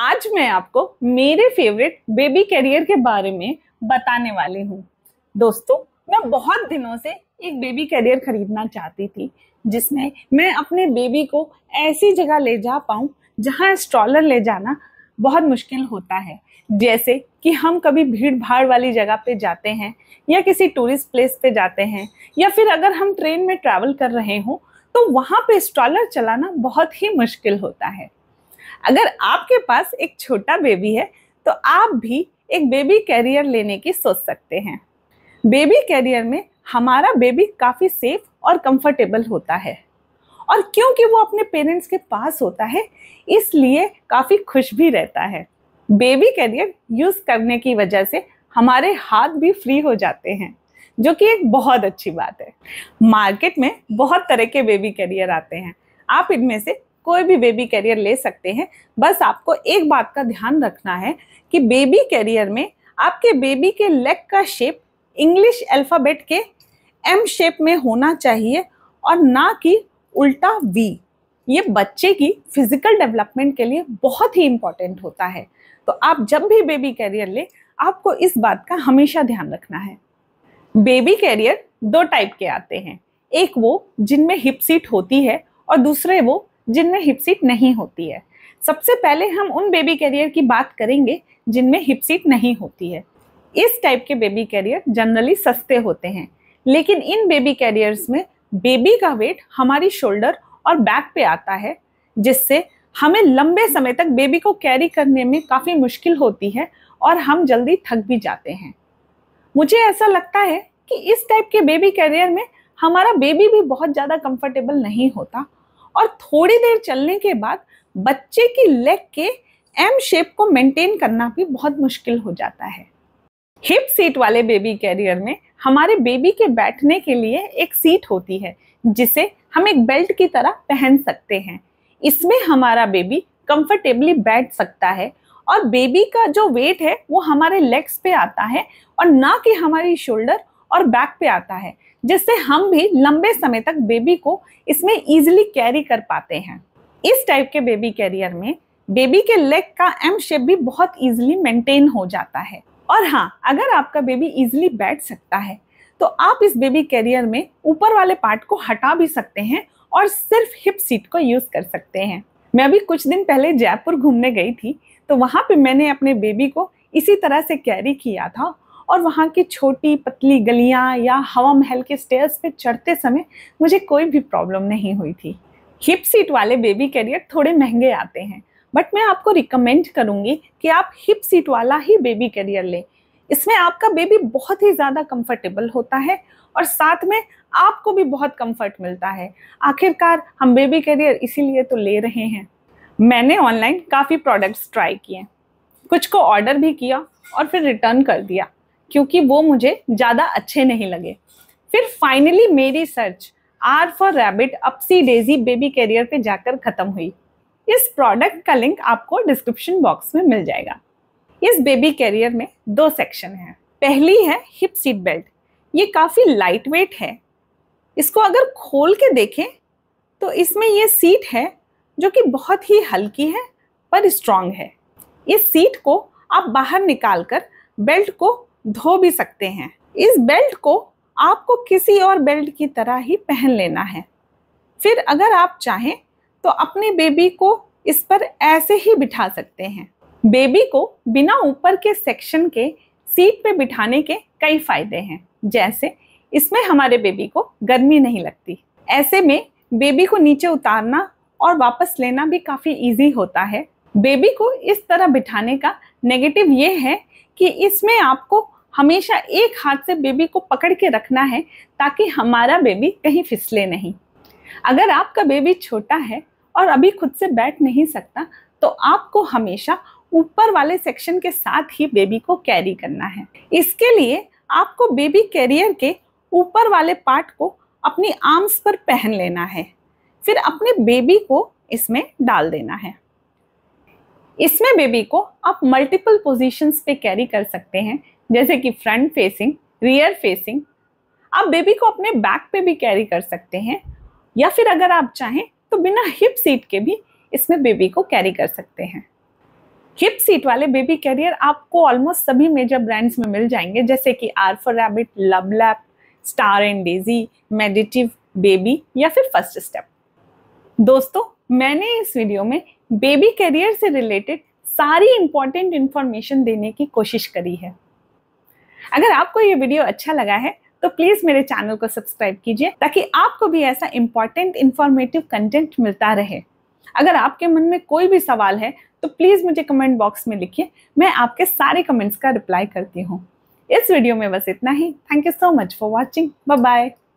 आज मैं आपको मेरे फेवरेट बेबी कैरियर के बारे में बताने वाली हूँ दोस्तों मैं बहुत दिनों से एक बेबी कैरियर खरीदना चाहती थी जिसमें मैं अपने बेबी को ऐसी जगह ले जा पाऊँ जहाँ स्ट्रॉलर ले जाना बहुत मुश्किल होता है जैसे कि हम कभी भीड़ भाड़ वाली जगह पे जाते हैं या किसी टूरिस्ट प्लेस पे जाते हैं या फिर अगर हम ट्रेन में ट्रैवल कर रहे हों तो वहाँ पे स्ट्रॉलर चलाना बहुत ही मुश्किल होता है अगर आपके पास एक छोटा बेबी है तो आप भी एक बेबी कैरियर लेने की सोच सकते हैं बेबी कैरियर में हमारा बेबी काफ़ी सेफ और कंफर्टेबल होता है और क्योंकि वो अपने पेरेंट्स के पास होता है इसलिए काफ़ी खुश भी रहता है बेबी कैरियर यूज़ करने की वजह से हमारे हाथ भी फ्री हो जाते हैं जो कि एक बहुत अच्छी बात है मार्केट में बहुत तरह के बेबी कैरियर आते हैं आप इनमें से कोई भी बेबी कैरियर ले सकते हैं बस आपको एक बात का ध्यान रखना है कि बेबी कैरियर में आपके बेबी के लेग का शेप इंग्लिश अल्फ़ाबेट के एम शेप में होना चाहिए और ना कि उल्टा वी ये बच्चे की फिजिकल डेवलपमेंट के लिए बहुत ही इम्पॉर्टेंट होता है तो आप जब भी बेबी कैरियर ले आपको इस बात का हमेशा ध्यान रखना है बेबी कैरियर दो टाइप के आते हैं एक वो जिनमें हिप सीट होती है और दूसरे वो जिनमें हिप सीट नहीं होती है सबसे पहले हम उन बेबी कैरियर की बात करेंगे जिनमें हिप सीट नहीं होती है इस टाइप के बेबी कैरियर जनरली सस्ते होते हैं लेकिन इन बेबी कैरियर्स में बेबी का वेट हमारी शोल्डर और बैक पे आता है जिससे हमें लंबे समय तक बेबी को कैरी करने में काफ़ी मुश्किल होती है और हम जल्दी थक भी जाते हैं मुझे ऐसा लगता है कि इस टाइप के बेबी कैरियर में हमारा बेबी भी बहुत ज़्यादा कंफर्टेबल नहीं होता और थोड़ी देर चलने के बाद बच्चे की लेग के एम शेप को मेंटेन करना भी बहुत मुश्किल हो जाता है हिप सीट वाले बेबी कैरियर में हमारे बेबी के बैठने के लिए एक सीट होती है जिसे हम एक बेल्ट की तरह पहन सकते हैं इसमें हमारा बेबी कंफर्टेबली बैठ सकता है और बेबी का जो वेट है वो हमारे लेग्स पे आता है और ना कि हमारी शोल्डर और बैक पे आता है जिससे हम भी लंबे समय तक बेबी को इसमें इजिली कैरी कर पाते हैं इस टाइप के बेबी कैरियर में बेबी के लेग का एम शेप भी बहुत इजिली मेंटेन हो जाता है और हाँ अगर आपका बेबी इजिली बैठ सकता है तो आप इस बेबी कैरियर में ऊपर वाले पार्ट को हटा भी सकते हैं और सिर्फ हिप सीट को यूज़ कर सकते हैं मैं अभी कुछ दिन पहले जयपुर घूमने गई थी तो वहाँ पे मैंने अपने बेबी को इसी तरह से कैरी किया था और वहाँ की छोटी पतली गलियाँ या हवा महल के स्टेयर्स पे चढ़ते समय मुझे कोई भी प्रॉब्लम नहीं हुई थी हिप सीट वाले बेबी कैरियर थोड़े महंगे आते हैं बट मैं आपको रिकमेंड करूँगी कि आप हिप सीट वाला ही बेबी कैरियर लें इसमें आपका बेबी बहुत ही ज़्यादा कंफर्टेबल होता है और साथ में आपको भी बहुत कंफर्ट मिलता है आखिरकार हम बेबी कैरियर इसीलिए तो ले रहे हैं मैंने ऑनलाइन काफ़ी प्रोडक्ट्स ट्राई किए कुछ को ऑर्डर भी किया और फिर रिटर्न कर दिया क्योंकि वो मुझे ज़्यादा अच्छे नहीं लगे फिर फाइनली मेरी search R for Rabbit Upsy Daisy baby carrier पे जाकर ख़त्म हुई इस प्रोडक्ट का लिंक आपको डिस्क्रिप्शन बॉक्स में मिल जाएगा इस बेबी कैरियर में दो सेक्शन हैं पहली है हिप सीट बेल्ट ये काफ़ी लाइट वेट है इसको अगर खोल के देखें तो इसमें ये सीट है जो कि बहुत ही हल्की है पर स्ट्रांग है इस सीट को आप बाहर निकाल कर बेल्ट को धो भी सकते हैं इस बेल्ट को आपको किसी और बेल्ट की तरह ही पहन लेना है फिर अगर आप चाहें तो अपने बेबी को इस पर ऐसे ही बिठा सकते हैं बेबी को बिना ऊपर के सेक्शन के सीट पे बिठाने के कई फायदे हैं जैसे इसमें हमारे बेबी को गर्मी नहीं लगती ऐसे में बेबी को नीचे उतारना और वापस लेना भी काफ़ी इजी होता है बेबी को इस तरह बिठाने का नेगेटिव ये है कि इसमें आपको हमेशा एक हाथ से बेबी को पकड़ के रखना है ताकि हमारा बेबी कहीं फिसले नहीं अगर आपका बेबी छोटा है और अभी खुद से बैठ नहीं सकता तो आपको हमेशा ऊपर वाले सेक्शन के साथ ही बेबी को कैरी करना है इसके लिए आपको बेबी कैरियर के ऊपर वाले पार्ट को अपनी आर्म्स पर पहन लेना है फिर अपने बेबी को इसमें डाल देना है इसमें बेबी को आप मल्टीपल पोजीशंस पे कैरी कर सकते हैं जैसे कि फ्रंट फेसिंग रियर फेसिंग आप बेबी को अपने बैक पे भी कैरी कर सकते हैं या फिर अगर आप चाहें तो बिना हिप सीट के भी इसमें बेबी को कैरी कर सकते हैं हिप सीट वाले बेबी कैरियर आपको ऑलमोस्ट सभी मेजर ब्रांड्स में मिल जाएंगे जैसे कि R for Rabbit LuvLap Star and Daisy मेडिटिव बेबी या फिर फर्स्ट स्टेप दोस्तों मैंने इस वीडियो में बेबी कैरियर से रिलेटेड सारी इंपॉर्टेंट इन्फॉर्मेशन देने की कोशिश करी है अगर आपको ये वीडियो अच्छा लगा है तो प्लीज़ मेरे चैनल को सब्सक्राइब कीजिए ताकि आपको भी ऐसा इंपॉर्टेंट इंफॉर्मेटिव कंटेंट मिलता रहे अगर आपके मन में कोई भी सवाल है तो प्लीज़ मुझे कमेंट बॉक्स में लिखिए मैं आपके सारे कमेंट्स का रिप्लाई करती हूँ इस वीडियो में बस इतना ही thank you so much for watching bye